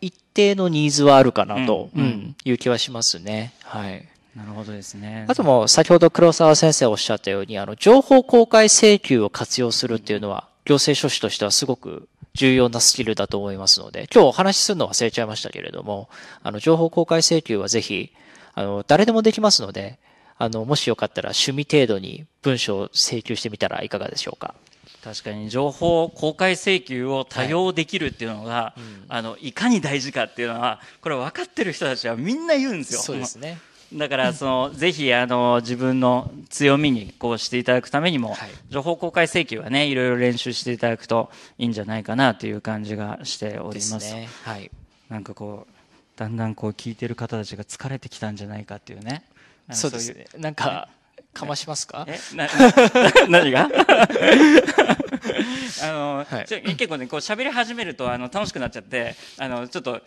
一定のニーズはあるかなという気はしますね。うんうん、はい。なるほどですね。あとも、先ほど黒沢先生おっしゃったように、あの、情報公開請求を活用するっていうのは、行政書士としてはすごく重要なスキルだと思いますので、今日お話しするの忘れちゃいましたけれども、あの、情報公開請求はぜひ、あの、誰でもできますので、あの、もしよかったら趣味程度に文章を請求してみたらいかがでしょうか。確かに情報公開請求を多用できるっていうのが、はいうん、あのいかに大事かっていうのはこれ分かってる人たちはみんな言うんですよ。そうですねだからその ぜひあの自分の強みにこうしていただくためにも、情報公開請求はねいろいろ練習していただくといいんじゃないかなという感じがしております。すね、はい、なんかこうだんだんこう聞いてる方たちが疲れてきたんじゃないかっていうね。そうですねなんかかましますかえ なな 何が あの、はい、結構ね、こう喋り始めると、あの、楽しくなっちゃって、あの、ちょっと、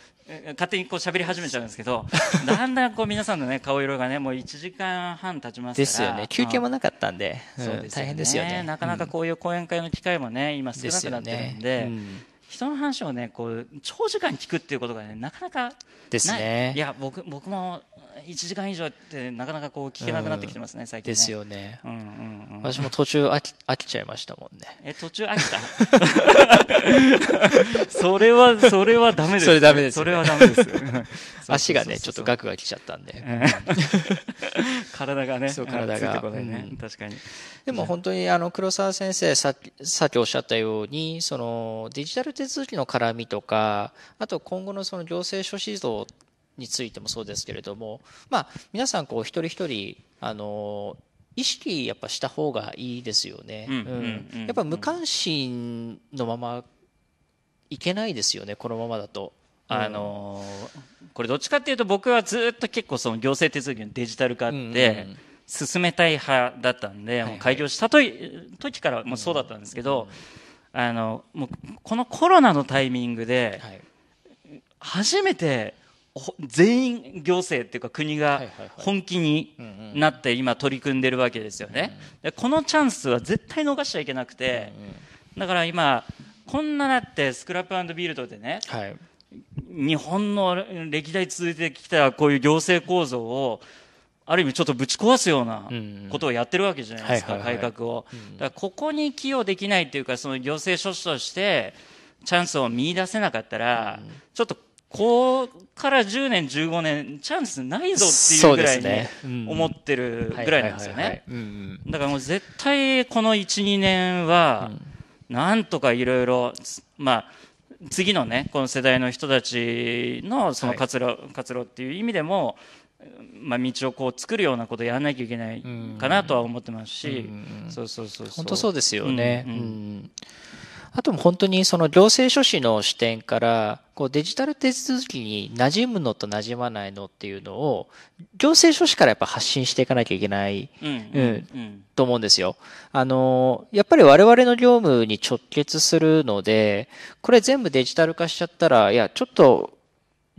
勝手にこう喋り始めちゃうんですけど、だんだんこう皆さんのね、顔色がね、もう1時間半経ちますですよね。休憩もなかったんで、そうです大変ですよね。なかなかこういう講演会の機会もね、今少なくなってるんで、人の話をね、こう、長時間聞くっていうことがね、なかなかですね。いや、僕、僕も、1時間以上ってなかなかこう聞けなくなってきてますね、最近、ね、ですよね、うんうんうん。私も途中飽き飽きちゃいましたもんね。え、途中飽きた それは、それはダメです、それダメです、ね、それはダメです。足がね、ちょっとガクが来ちゃったんで。体がね。そう、体が。ね、うん、確かに。でも本当にあの、黒沢先生、さっき、さっきおっしゃったように、その、デジタル手続きの絡みとか、あと今後のその行政書士像についてもそうですけれども、まあ、皆さんこう一人一人あの意識やっぱした方がいいですよね。やっぱ無関心のままいけないですよねこのままだと。あのー、これどっちかっていうと僕はずっと結構その行政手続きのデジタル化って進めたい派だったんで、もう開業したとい時からもそうだったんですけど、あのもうこのコロナのタイミングで初めて全員行政っていうか国が本気になって今取り組んでるわけですよね。でこのチャンスは絶対逃しちゃいけなくて、だから今こんななってスクラップビルドでね、はい、日本の歴代続いてきたこういう行政構造をある意味ちょっとぶち壊すようなことをやってるわけじゃないですか、改革を。だからここに寄与できないっていうか、その行政書士としてチャンスを見出せなかったら、ちょっとここから10年、15年、チャンスないぞっていうぐらいに思ってるぐらいなんですよね。だからもう絶対この1、2年は、なんとかいろいろ、まあ、次のね、この世代の人たちのその活路、はい、活路っていう意味でも、まあ、道をこう作るようなことをやらなきゃいけないかなとは思ってますし、そうそうそう本当そうですよね、うんうん、あとも本当にその行政書士の視点から、こうデジタル手続きに馴染むのと馴染まないのっていうのを、行政書士からやっぱ発信していかなきゃいけない、うん、うん、と思うんですよ。あの、やっぱり我々の業務に直結するので、これ全部デジタル化しちゃったら、いや、ちょっと、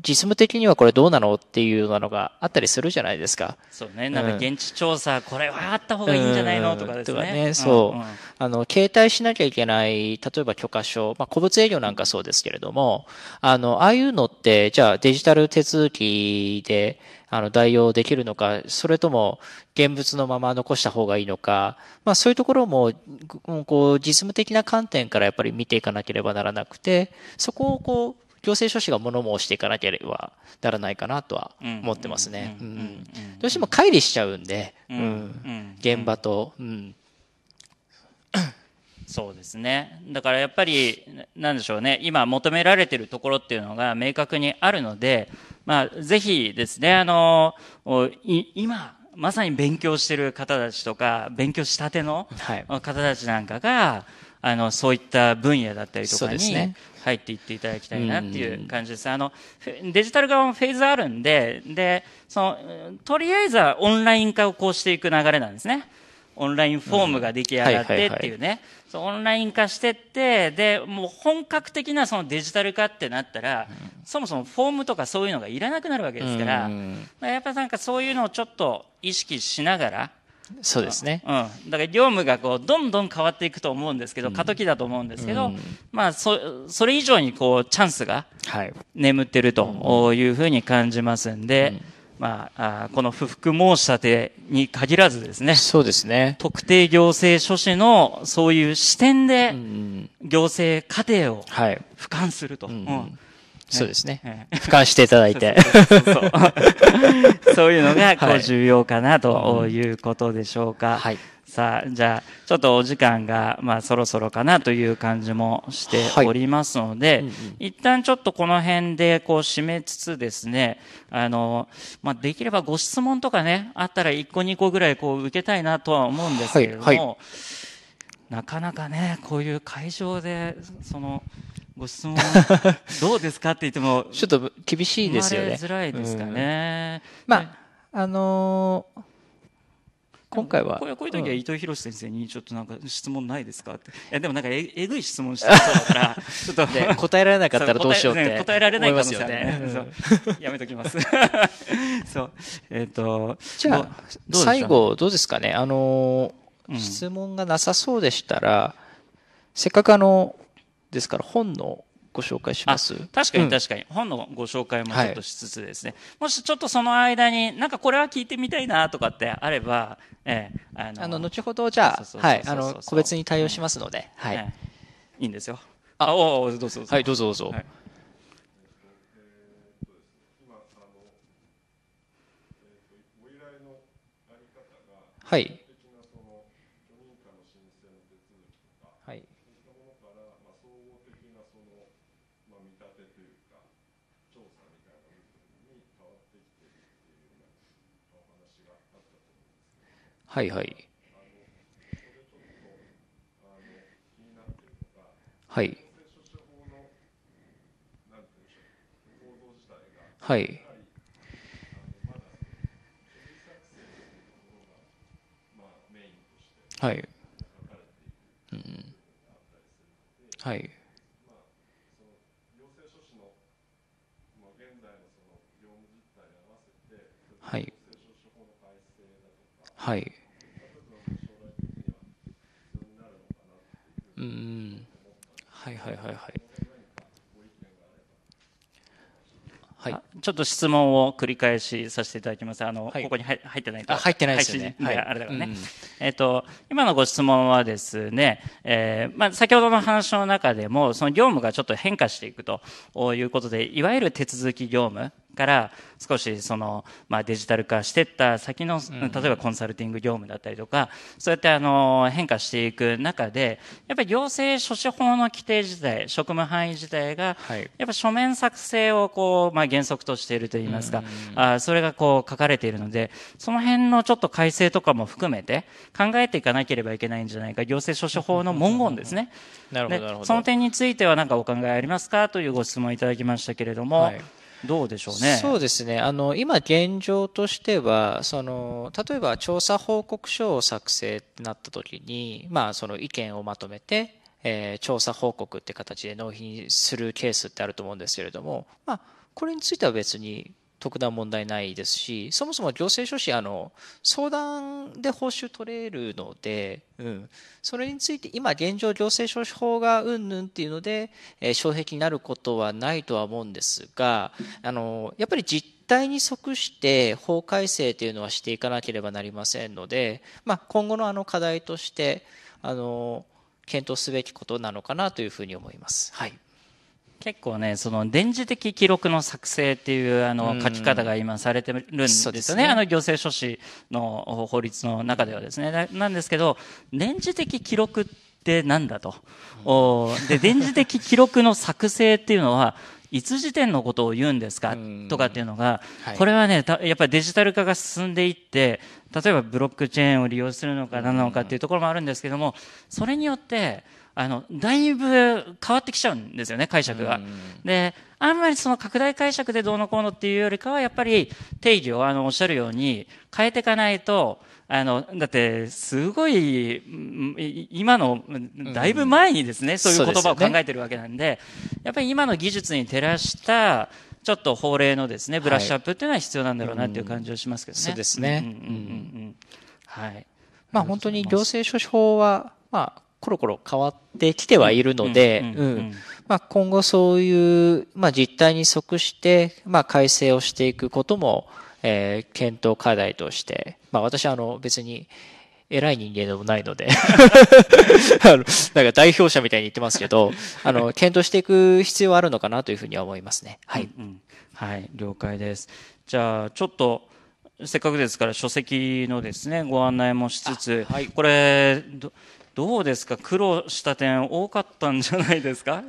実務的にはこれどうなのっていうのがあったりするじゃないですか。そうね。なんか現地調査、これはあった方がいいんじゃないのとかですね。ね、そう、あの、携帯しなきゃいけない、例えば許可証、まあ、古物営業なんかそうですけれども、あの、ああいうのって、じゃあデジタル手続きで、あの、代用できるのか、それとも、現物のまま残した方がいいのか、まあそういうところも、こう、実務的な観点からやっぱり見ていかなければならなくて、そこをこう、行政書士が物申していかなければならないかなとは思ってますね。どうしても乖離しちゃうんで、うん、現場と。うん そうですね。だからやっぱり、なんでしょうね。今求められてるところっていうのが明確にあるので、まあ、ぜひですね、あの、今、まさに勉強してる方たちとか、勉強したての方たちなんかが、はいあの、そういった分野だったりとかに入っていっていただきたいなっていう感じです。ですね、あの、デジタル側もフェーズあるんで、で、その、とりあえずはオンライン化をこうしていく流れなんですね。オンラインフォームが出来上がってっていうね。オンライン化してって、で、もう本格的なそのデジタル化ってなったら、うん、そもそもフォームとかそういうのがいらなくなるわけですから、うん、やっぱなんかそういうのをちょっと意識しながら、そうですね、うん、だから業務がこうどんどん変わっていくと思うんですけど、過渡期だと思うんですけど、うん、まあそ、それ以上にこうチャンスが眠ってるというふうに感じますんで、うん、まあ、あこの不服申し立てに限らずですね、そうですね特定行政書士のそういう視点で、行政過程を俯瞰すると。うんそうですね。俯瞰していただいて。そういうのが、こう、重要かなということでしょうか。はい。さあ、じゃあ、ちょっとお時間が、まあ、そろそろかなという感じもしておりますので、いん、一旦ちょっとこの辺で、こう、締めつつですね、あの、まあ、できればご質問とかね、あったら1個2個ぐらい、こう、受けたいなとは思うんですけれども、はいはい、なかなかね、こういう会場で、その、ご質問 どうですかって言ってもちょっと厳しいですよね。づらいですかね。まあ、あのー今回はこういう時は伊藤博先生にちょっとなんか質問ないですかって、いやでもなんかええぐい質問してそうだから ちょっとね、答えられなかったらどうしようって答えられないかもしれないね、うん、やめときます そうえっ、ー、とじゃあ最後どうですかねあのーうん、質問がなさそうでしたらせっかくあのですから本のご紹介します確かに確かに、うん、本のご紹介もちょっとしつつですね、はい、もしちょっとその間になんかこれは聞いてみたいなとかってあれば、えー、あのあの後ほどじゃあ、の個別に対応しますので、うん、はい、はい、いんですよあおおどうぞはいどうぞどうぞ、はいはいはいはい。はい。はい。はい。うん。はい。はい。はい。うん、はいはいはいはい。はい、ちょっと質問を繰り返しさせていただきます。あの、はい、ここに入ってないと。入ってないですね。はい、あれだからね。うん、えっ、と、今のご質問はですね、えー、まあ、先ほどの話の中でも、その業務がちょっと変化していくということで、いわゆる手続き業務、から少しその、まあ、デジタル化していった先の、例えばコンサルティング業務だったりとか、そうやってあの変化していく中で、やっぱり行政書士法の規定自体、職務範囲自体が、やっぱ書面作成をこう、まあ、原則としているといいますか、あそれがこう書かれているので、その辺のちょっと改正とかも含めて考えていかなければいけないんじゃないか、行政書士法の文言ですね。なるほどその点については何かお考えありますかというご質問いただきましたけれども、はいどうでしょうね。そうですね。あの、今現状としては、その、例えば調査報告書を作成ってなった時に、まあ、その意見をまとめて、えー、調査報告って形で納品するケースってあると思うんですけれども、まあ、これについては別に特段問題ないですし、そもそも行政書士、あの、相談で報酬取れるので、うん、それについて、今現状行政書士法がうんぬんっていうので、えー、障壁になることはないとは思うんですが、あの、やっぱり実態に即して法改正というのはしていかなければなりませんので、まあ、今後のあの課題として、あの、検討すべきことなのかなというふうに思います。はい。結構ね、その電磁的記録の作成っていうあの書き方が今されてるんですよね。ねあの行政書士の法律の中ではですね。なんですけど、電磁的記録ってなんだと。おで、電磁的記録の作成っていうのは、いつ時点のことを言うんですかとかっていうのが、これはね、やっぱりデジタル化が進んでいって、例えばブロックチェーンを利用するのかなのかっていうところもあるんですけども、それによって、あの、だいぶ変わってきちゃうんですよね、解釈が。で、あんまりその拡大解釈でどうのこうのっていうよりかは、やっぱり定義をあの、おっしゃるように変えていかないと、あの、だって、すごい、今の、だいぶ前にですね、そういう言葉を考えてるわけなんで、やっぱり今の技術に照らした、ちょっと法令のですね、ブラッシュアップっていうのは必要なんだろうなっていう感じはしますけどね。そうですね。うんうんうん。はい。まあ本当に行政書士法は、まあ、コロコロ変わってきてはいるので、まあ今後そういう、まあ実態に即して、まあ改正をしていくことも、えー、検討課題として、まあ私はあの別に、偉い人間でもないので あの、なんか代表者みたいに言ってますけど、あの、検討していく必要はあるのかなというふうには思いますね。はい。うんうん、はい、了解です。じゃあ、ちょっと、せっかくですから書籍のですね、ご案内もしつつ、はい、これど、どうですか苦労した点多かったんじゃないですか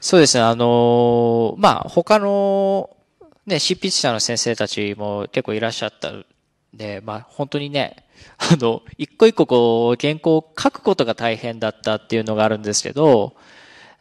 そうですね、あのー、まあ、他の、ね、執筆者の先生たちも結構いらっしゃったんで、まあ、本当にね、あの、一個一個こう、原稿を書くことが大変だったっていうのがあるんですけど、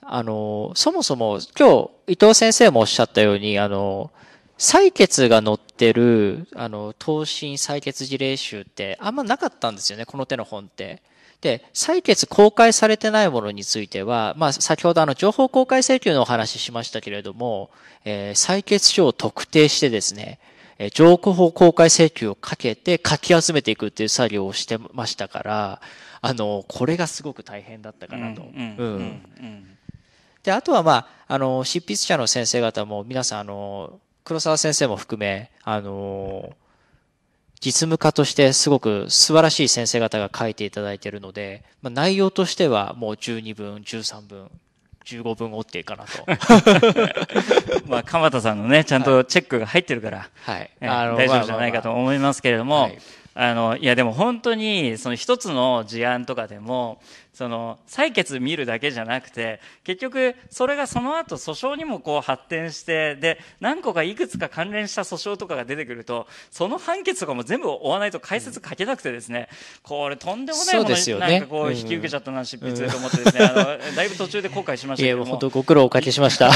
あの、そもそも今日伊藤先生もおっしゃったように、あの、採決が載ってる、あの、答申採決事例集ってあんまなかったんですよね、この手の本って。で、採決公開されてないものについては、まあ、先ほどあの、情報公開請求のお話ししましたけれども、えー、採決書を特定してですね、情報公開請求をかけてかき集めていくっていう作業をしてましたから、あの、これがすごく大変だったかなと。うん。うんうんで、あとはまあ、あの、執筆者の先生方も皆さん、あの、黒沢先生も含め、あの、実務家としてすごく素晴らしい先生方が書いていただいているので、まあ、内容としてはもう12分、13分、15分 OK かなと。まあ、鎌田さんのね、ちゃんとチェックが入ってるから、はい。えー、大丈夫じゃないかと思いますけれども、まあまあはいあのいやでも本当にその一つの事案とかでもその採決見るだけじゃなくて結局それがその後訴訟にもこう発展してで何個かいくつか関連した訴訟とかが出てくるとその判決とかも全部追わないと解説書けなくてですね、これとんでもないもの、ね、なんかこう引き受けちゃったな執筆と思ってですね、あのだいぶ途中で後悔しましたけども本当ご苦労おかけしました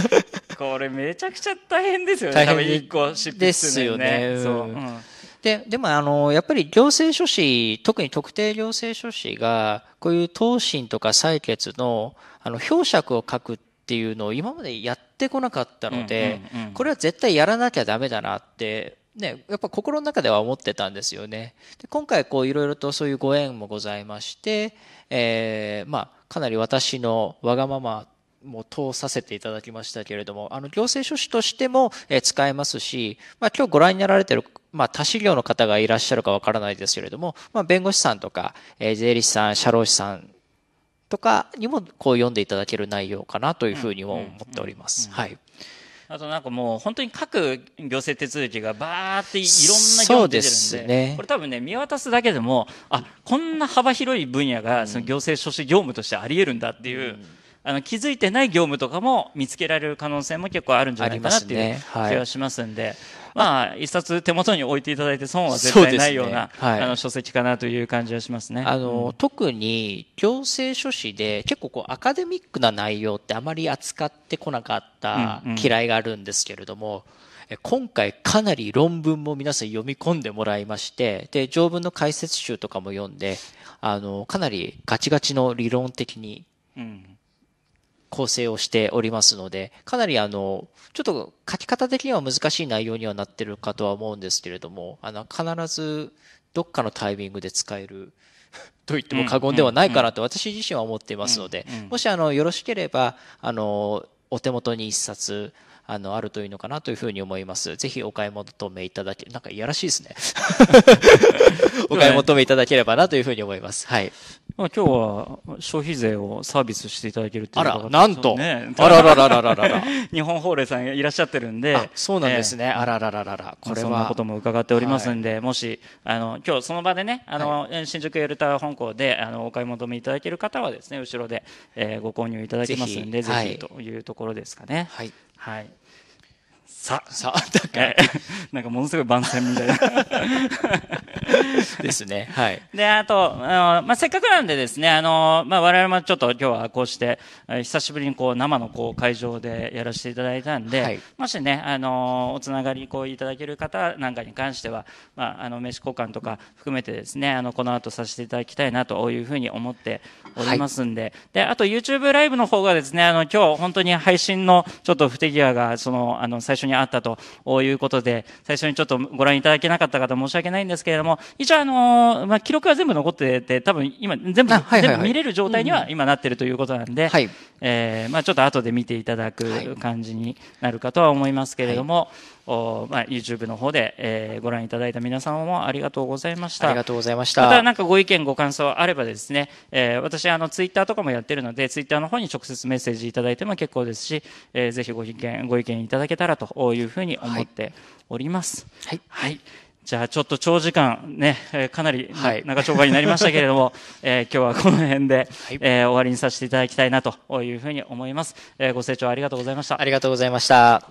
これめちゃくちゃ大変ですよね多分一個執筆するねですよね、うん、そう、うんで、でもあの、やっぱり行政書士、特に特定行政書士が、こういう答申とか採決の、あの、表釈を書くっていうのを今までやってこなかったので、これは絶対やらなきゃダメだなってね、やっぱ心の中では思ってたんですよね。で今回こういろいろとそういうご縁もございまして、えー、まあ、かなり私のわがままも通させていただきましたけれども、あの、行政書士としても、えー、使えますし、まあ今日ご覧になられてるまあ、他資料の方がいらっしゃるかわからないですけれども、まあ、弁護士さんとか、えー、税理士さん、社労士さんとかにもこう読んでいただける内容かなというふうに思っております。はい。あとなんかもう本当に各行政手続きがばーっていろんな業務出てるんでこれ多分ね、見渡すだけでも、あ、こんな幅広い分野がその行政書士業務としてあり得るんだっていう、あの気づいてない業務とかも見つけられる可能性も結構あるんじゃないかなっていう気がしますんで、まあ、一冊手元に置いていただいて損は絶対ないような、うねはい、あの書籍かなという感じはしますね。あの、うん、特に行政書士で結構こうアカデミックな内容ってあまり扱ってこなかった嫌いがあるんですけれども、うんうん今回かなり論文も皆さん読み込んでもらいまして、で、条文の解説集とかも読んで、あの、かなりガチガチの理論的に、うん、構成をしておりますので、かなりあの、ちょっと書き方的には難しい内容にはなってるかとは思うんですけれども、あの、必ずどっかのタイミングで使える と言っても過言ではないかなと私自身は思っていますので、もしあの、よろしければ、あの、お手元に一冊、あの、あるといいのかなというふうに思います。ぜひお買い求めいただけ、なんかいやらしいですね。お買い求めいただければなというふうに思います。はい。まあ、今日は消費税をサービスしていただけるというあら、なんと、ね、あらららららら日本法令さんいらっしゃってるんで、そうなんですね、えー、あらららららこれは。そんなことも伺っておりますんで、はい、もし、あの、今日その場でね、あの、はい、新宿エルタ本校で、あの、お買い求めいただける方はですね、後ろで、えー、ご購入いただけますんで、ぜひ、ぜひというところですかね。はい、はいさ、さ、だから、なんかものすごい番宣みたいな ですね。はい。で、あと、あの、まあ、せっかくなんでですね、あの、まあ、我々もちょっと今日はこうして、久しぶりにこう生のこう会場でやらせていただいたんで、はい、もしね、あの、おつながりこういただける方なんかに関しては、まあ、あの、名刺交換とか含めてですね、あの、この後させていただきたいなというふうに思っておりますんで、はい、で、あと YouTube ライブの方がですね、あの、今日本当に配信のちょっと不手際が、その、あの、最初初にあったということで、最初にちょっとご覧いただけなかった方申し訳ないんですけれども、一応あの、まあ、記録は全部残ってて、多分今全部、はいはいはい、全部見れる状態には今なってるということなんで、うんはい、えー、まあ、ちょっと後で見ていただく感じになるかとは思いますけれども、はいまあ、YouTube の方で、えー、ご覧いただいた皆様もありがとうございました。ありがとうございました。またなんかご意見、ご感想あればですね、えー、私、あの、Twitter とかもやってるので、Twitter の方に直接メッセージいただいても結構ですし、えー、ぜひご意見、ご意見いただけたらというふうに思っております。はい。はい、はいじゃあちょっと長時間ね、えー、かなり、はい、長丁場になりましたけれども、えー、今日はこの辺で、はい、えー、終わりにさせていただきたいなというふうに思います。えー、ご清聴ありがとうございました。ありがとうございました。